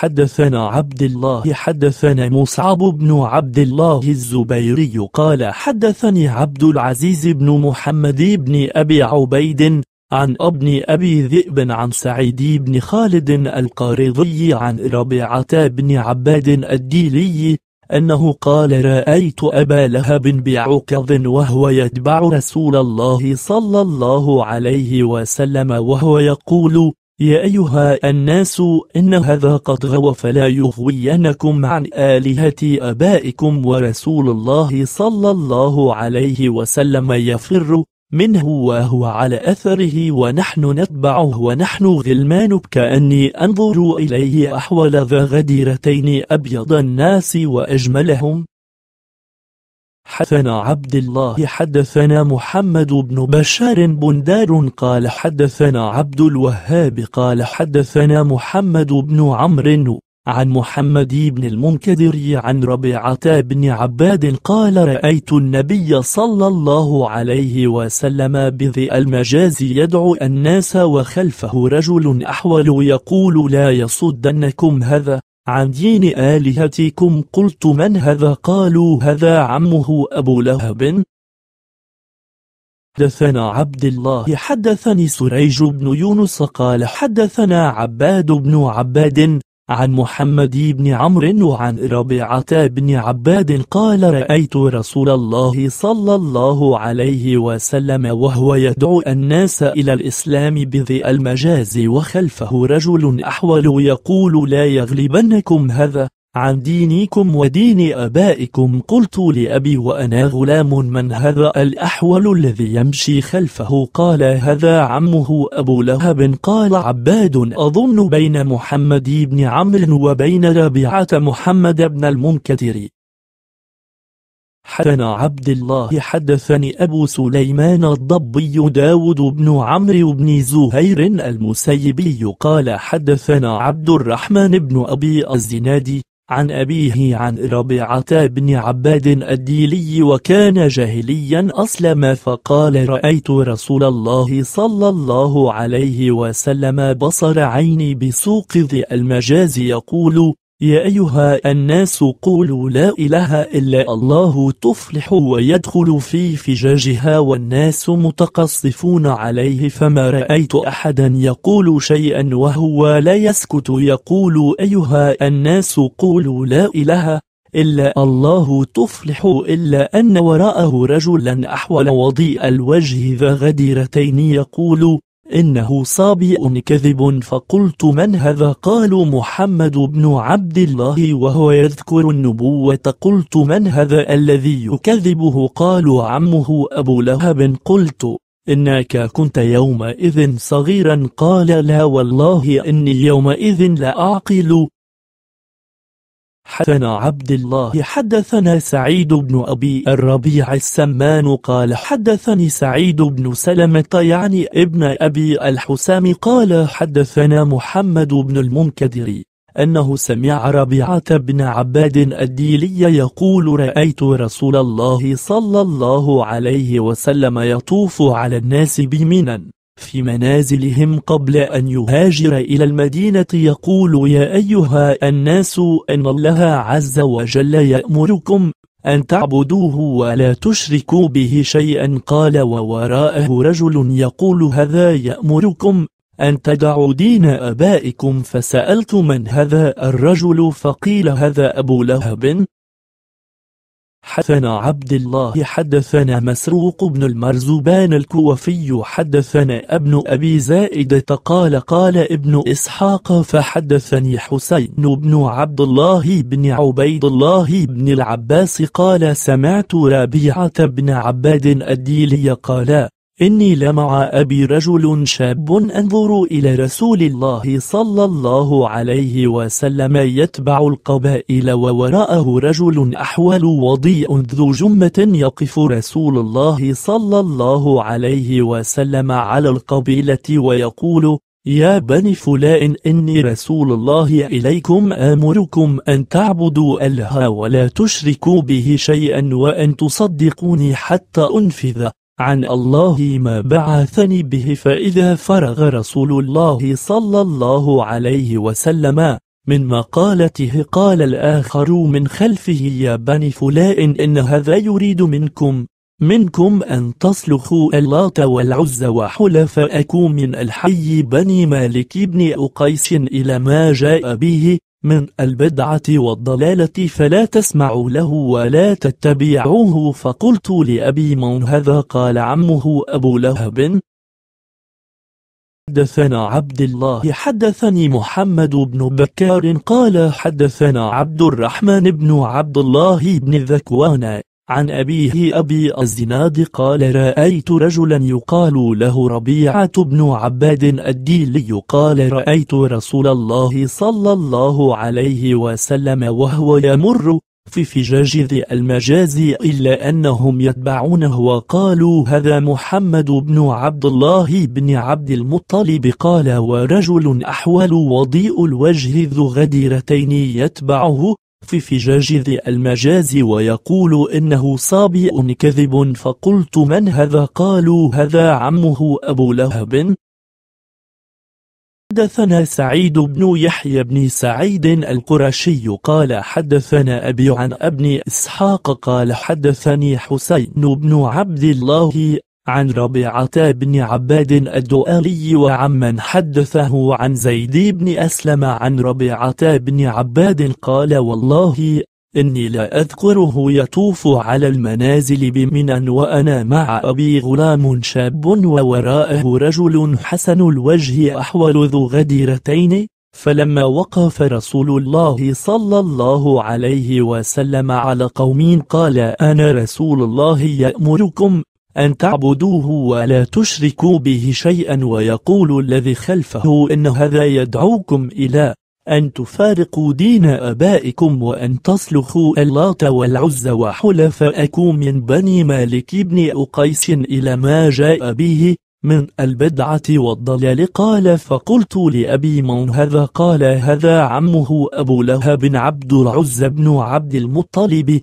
حدثنا عبد الله حدثنا مصعب بن عبد الله الزبيري قال حدثني عبد العزيز بن محمد بن أبي عبيد عن ابن أبي ذئب عن سعيد بن خالد القارضي عن ربيعة بن عباد الديلي أنه قال رأيت أبا لهب بعقظ وهو يتبع رسول الله صلى الله عليه وسلم وهو يقول يا أيها الناس إن هذا قد غوى فلا يغوينكم عن آلهة أبائكم ورسول الله صلى الله عليه وسلم يفر منه وهو على أثره ونحن نتبعه ونحن غلمان كأني أنظر إليه أحول ذا غديرتين أبيض الناس وأجملهم حدثنا عبد الله حدثنا محمد بن بشار بن دار قال حدثنا عبد الوهاب قال حدثنا محمد بن عمرو عن محمد بن المنكدر عن ربيعة بن عباد قال رأيت النبي صلى الله عليه وسلم بذي المجاز يدعو الناس وخلفه رجل أحول يقول لا يصدنكم هذا عن دين آلهتكم قلت من هذا قالوا هذا عمه أبو لهب حدثنا عبد الله حدثني سريج بن يونس قال حدثنا عباد بن عباد عن محمد بن عمرو وعن ربيعة بن عباد قال رأيت رسول الله صلى الله عليه وسلم وهو يدعو الناس إلى الإسلام بذي المجاز وخلفه رجل أحول يقول لا يغلبنكم هذا عن دينكم ودين أبائكم قلت لأبي وأنا غلام من هذا الأحول الذي يمشي خلفه قال هذا عمه أبو لهب قال عباد أظن بين محمد بن عمرو وبين ربيعة محمد بن المنكدر حدثنا عبد الله حدثني أبو سليمان الضبي داود بن عمرو بن زهير المسيبي قال حدثنا عبد الرحمن بن أبي الزنادي عن أبيه عن ربيعة بن عباد الديلي وكان جاهليا أسلم فقال رأيت رسول الله صلى الله عليه وسلم بصر عيني بسوق ذي المجاز يقول يا أيها الناس قولوا لا إله إلا الله تفلح ويدخل في فجاجها والناس متقصفون عليه فما رأيت أحدا يقول شيئا وهو لا يسكت يقول أيها الناس قولوا لا إله إلا الله تفلح إلا أن وراءه رجلا أحول وضيء الوجه ذا غديرتين يقول إنه صابئ كذب فقلت من هذا قالوا محمد بن عبد الله وهو يذكر النبوة قلت من هذا الذي يكذبه قالوا عمه أبو لهب قلت إنك كنت يومئذ صغيرا قال لا والله إني يومئذ لا أعقل حدثنا عبد الله حدثنا سعيد بن أبي الربيع السمان قال حدثني سعيد بن سلمة يعني ابن أبي الحسام قال حدثنا محمد بن المنكدر أنه سمع ربيعة بن عباد الديلي يقول رأيت رسول الله صلى الله عليه وسلم يطوف على الناس بمنن في منازلهم قبل أن يهاجر إلى المدينة يقول يا أيها الناس أن الله عز وجل يأمركم أن تعبدوه ولا تشركوا به شيئا قال ووراءه رجل يقول هذا يأمركم أن تدعوا دين أبائكم فسألت من هذا الرجل فقيل هذا أبو لهب حدثنا عبد الله حدثنا مسروق بن المرزبان الكوفي حدثنا ابن أبي زائدة قال قال ابن إسحاق فحدثني حسين بن عبد الله بن عبيد الله بن العباس قال سمعت ربيعة بن عباد الديلي قال إني لمع أبي رجل شاب أنظر إلى رسول الله صلى الله عليه وسلم يتبع القبائل ووراءه رجل أحول وضيء ذو جمة يقف رسول الله صلى الله عليه وسلم على القبيلة ويقول يا بني فلان إني رسول الله إليكم آمركم أن تعبدوا الله ولا تشركوا به شيئا وأن تصدقوني حتى أنفذ عن الله ما بعثني به فإذا فرغ رسول الله صلى الله عليه وسلم من مقالته قال الآخر من خلفه يا بني فلاء إن هذا يريد منكم منكم أن تصلخوا اللات والعز وحلفاءكم من الحي بني مالك بن أقيس إلى ما جاء به من البدعة والضلالة فلا تسمعوا له ولا تتبعوه فقلت لأبي من هذا قال عمه أبو لهب حدثنا عبد الله حدثني محمد بن بكار قال حدثنا عبد الرحمن بن عبد الله بن ذكوان عن أبيه أبي الزناد قال رأيت رجلا يقال له ربيعة بن عباد الديلي قال رأيت رسول الله صلى الله عليه وسلم وهو يمر في فجاج ذي المجاز إلا أنهم يتبعونه وقالوا هذا محمد بن عبد الله بن عبد المطلب قال ورجل أحوال وضيء الوجه ذو غديرتين يتبعه في فجاج ذي المجاز ويقول إنه صابئ كذب فقلت من هذا قالوا هذا عمه أبو لهب حدثنا سعيد بن يحيى بن سعيد القرشي قال حدثنا أبي عن ابن إسحاق قال حدثني حسين بن عبد الله عن ربيعة بن عباد الدؤلي وعمن حدثه عن زيد بن أسلم عن ربيعة بن عباد قال والله إني لا أذكره يطوف على المنازل بمنى وأنا مع أبي غلام شاب ووراءه رجل حسن الوجه أحول ذو غديرتين فلما وقف رسول الله صلى الله عليه وسلم على قوم قال أنا رسول الله يأمركم أن تعبدوه ولا تشركوا به شيئا ويقول الذي خلفه إن هذا يدعوكم إلى أن تفارقوا دين أبائكم وأن تصلخوا اللات والعز وحلفاءكم من بني مالك بن أقيس إلى ما جاء به من البدعة والضلال قال فقلت لأبي من هذا قال هذا عمه أبو لهب عبد العز بن عبد المطلب